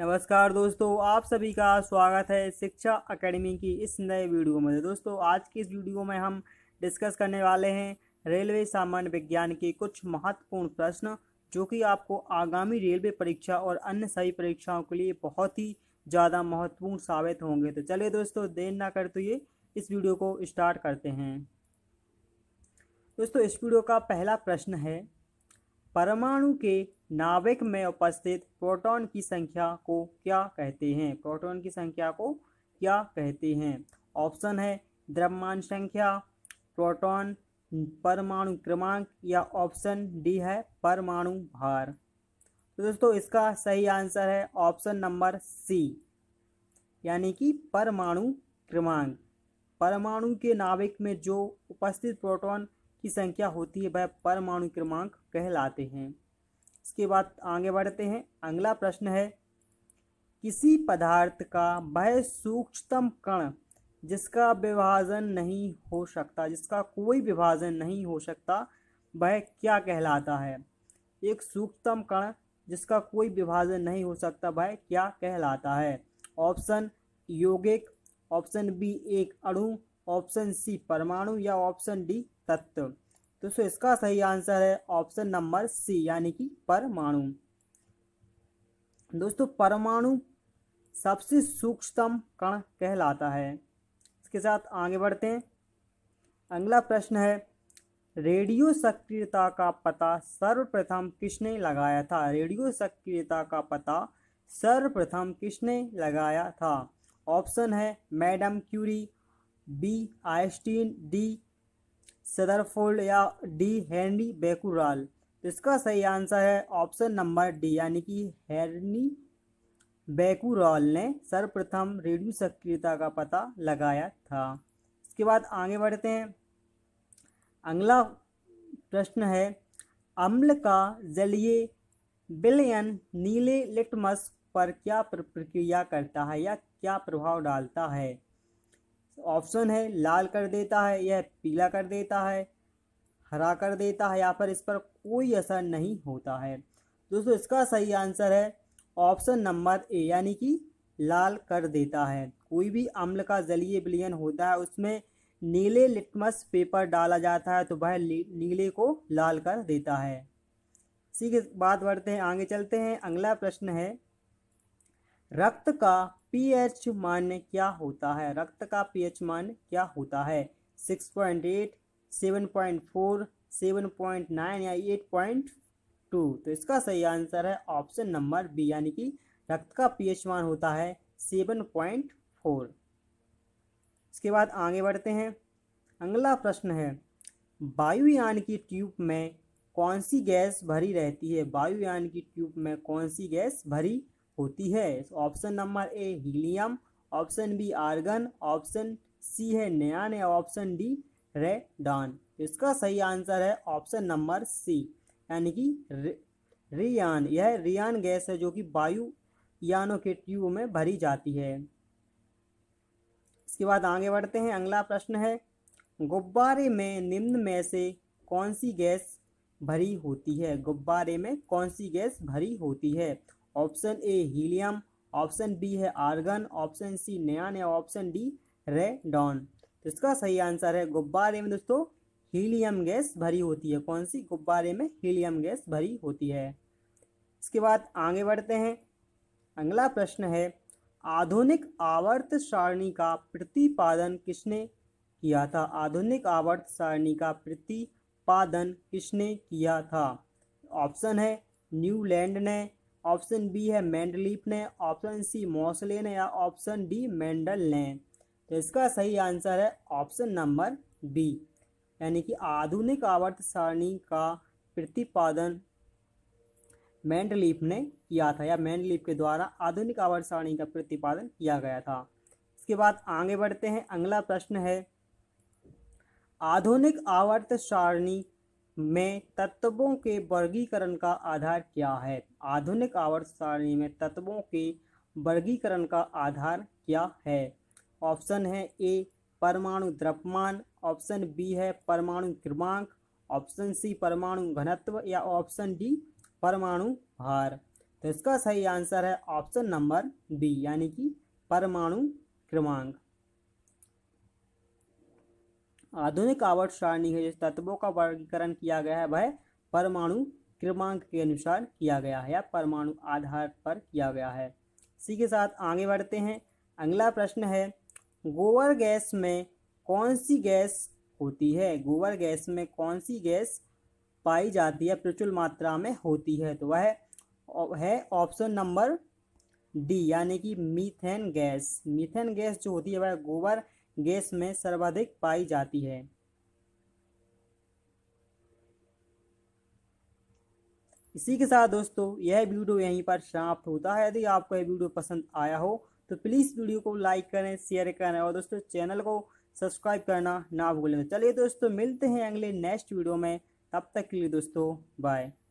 नमस्कार दोस्तों आप सभी का स्वागत है शिक्षा अकेडमी की इस नए वीडियो में दोस्तों आज की इस वीडियो में हम डिस्कस करने वाले हैं रेलवे सामान्य विज्ञान के कुछ महत्वपूर्ण प्रश्न जो कि आपको आगामी रेलवे परीक्षा और अन्य सभी परीक्षाओं के लिए बहुत ही ज़्यादा महत्वपूर्ण साबित होंगे तो चलिए दोस्तों देर ना करते तो हुए इस वीडियो को स्टार्ट करते हैं दोस्तों इस वीडियो का पहला प्रश्न है परमाणु के नाभिक में उपस्थित प्रोटॉन की संख्या को क्या कहते हैं प्रोटॉन की संख्या को क्या कहते हैं ऑप्शन है द्रव्यमान संख्या प्रोटॉन परमाणु क्रमांक या ऑप्शन डी है परमाणु भार तो दोस्तों इसका सही आंसर है ऑप्शन नंबर सी यानी कि परमाणु क्रमांक परमाणु के नाभिक में जो उपस्थित प्रोटॉन की संख्या होती है वह परमाणु क्रमांक कहलाते हैं इसके बाद आगे बढ़ते हैं अगला प्रश्न है किसी पदार्थ का वह सूक्ष्मतम कण जिसका विभाजन नहीं हो सकता जिसका कोई विभाजन नहीं हो सकता वह क्या कहलाता है एक सूक्ष्मतम कण जिसका कोई विभाजन नहीं हो सकता वह क्या कहलाता है ऑप्शन यौगिक ऑप्शन बी एक अणु ऑप्शन सी परमाणु या ऑप्शन डी तत्व दोस्तों इसका सही आंसर है ऑप्शन नंबर सी यानी कि परमाणु दोस्तों परमाणु सबसे सूक्ष्मतम कण कहलाता है इसके साथ आगे बढ़ते हैं अगला प्रश्न है रेडियो सक्रियता का पता सर्वप्रथम किसने लगाया था रेडियो सक्रियता का पता सर्वप्रथम किसने लगाया था ऑप्शन है madam Curie B Einstein D Rutherford या डी हैनी बेकुराल तो इसका सही आंसर है ऑप्शन नंबर डी यानी कि हैनी बेकुराल ने सर्वप्रथम रेडियो सक्रियता का पता लगाया था इसके बाद आगे बढ़ते हैं अगला प्रश्न है अम्ल का जलीय बिलियन नीले लिटमस पर क्या प्रक्रिया करता है या क्या प्रभाव डालता है ऑप्शन है लाल कर देता है यह पीला कर देता है हरा कर देता है या फिर इस पर कोई असर नहीं होता है दोस्तों इसका सही आंसर है ऑप्शन नंबर ए यानी कि लाल कर देता है कोई भी अम्ल का जलीय विलयन होता है उसमें नीले लिटमस पेपर डाला जाता है तो वह नीले को लाल कर देता है इसी के बाद बढ़ते हैं आगे चलते हैं अगला प्रश्न है रक्त का पीएच मान क्या होता है रक्त का पीएच मान क्या होता है six point eight seven point four seven point nine या एट पॉइंट टू तो इसका सही आंसर है ऑप्शन नंबर बी यानी कि रक्त का पीएच मान होता है सेवन पॉइंट फोर इसके बाद आगे बढ़ते हैं अगला प्रश्न है वायुयान की ट्यूब में कौन सी गैस भरी रहती है वायुयान की ट्यूब में कौन सी गैस भरी होती है option number A helium option B argon option C है नयान या ऑप्शन डी रेडॉन इसका सही आंसर है ऑप्शन नंबर सी यानी कि रियान यह रियान गैस है जो कि वायु यानों के ट्यूब में भरी जाती है इसके बाद आगे बढ़ते हैं अगला प्रश्न है गुब्बारे में निम्न में से कौन सी गैस भरी होती है गुब्बारे में कौन सी गैस भरी होती है option A helium option B है आर्गन ऑप्शन सी नयान या ऑप्शन डी रेडॉन तो इसका सही आंसर है गुब्बारे में दोस्तों हीलियम गैस भरी होती है कौन सी गुब्बारे में हीलियम गैस भरी होती है इसके बाद आगे बढ़ते हैं अगला प्रश्न है आधुनिक आवर्त सारणी का प्रतिपादन किसने किया था आधुनिक आवर्त सारणी का प्रतिपादन किसने किया था ऑप्शन है न्यूलैंड ने ऑप्शन बी है मैंडलीप ने ऑप्शन सी मोसले ने या ऑप्शन डी मेंडल ने तो इसका सही आंसर है ऑप्शन नंबर बी यानी कि आधुनिक आवर्त सारणी का प्रतिपादन मैंडलीप ने किया था या मैंडलीप के द्वारा आधुनिक आवर्त सारणी का प्रतिपादन किया गया था इसके बाद आगे बढ़ते हैं अगला प्रश्न है आधुनिक आवर्त सारणी में तत्वों के वर्गीकरण का आधार क्या है आधुनिक आवर्त सारणी में तत्वों के वर्गीकरण का आधार क्या है ऑप्शन है ए परमाणु द्रव्यमान ऑप्शन बी है परमाणु क्रमांक ऑप्शन सी परमाणु घनत्व या ऑप्शन डी परमाणु भार तो इसका सही आंसर है ऑप्शन नंबर बी यानी कि परमाणु क्रमांक आधुनिक आवर्त सारणी है जिस तत्वों का वर्गीकरण किया गया है वह परमाणु क्रमांक के अनुसार किया गया है या परमाणु आधार पर किया गया है इसी के साथ आगे बढ़ते हैं अगला प्रश्न है गोबर गैस में कौन सी गैस होती है गोबर गैस में कौन सी गैस पाई जाती है प्रचुर मात्रा में होती है तो वह है ऑप्शन नंबर डी यानी कि मीथेन गैस मीथेन गैस जो होती है वह गोबर गैस में सर्वाधिक पाई जाती है इसी के साथ दोस्तों यह वीडियो यहीं पर समाप्त होता है यदि आपको यह वीडियो पसंद आया हो तो प्लीज़ वीडियो को लाइक करें शेयर करें और दोस्तों चैनल को सब्सक्राइब करना ना भूलें चलिए दोस्तों मिलते हैं अगले नेक्स्ट वीडियो में तब तक के लिए दोस्तों बाय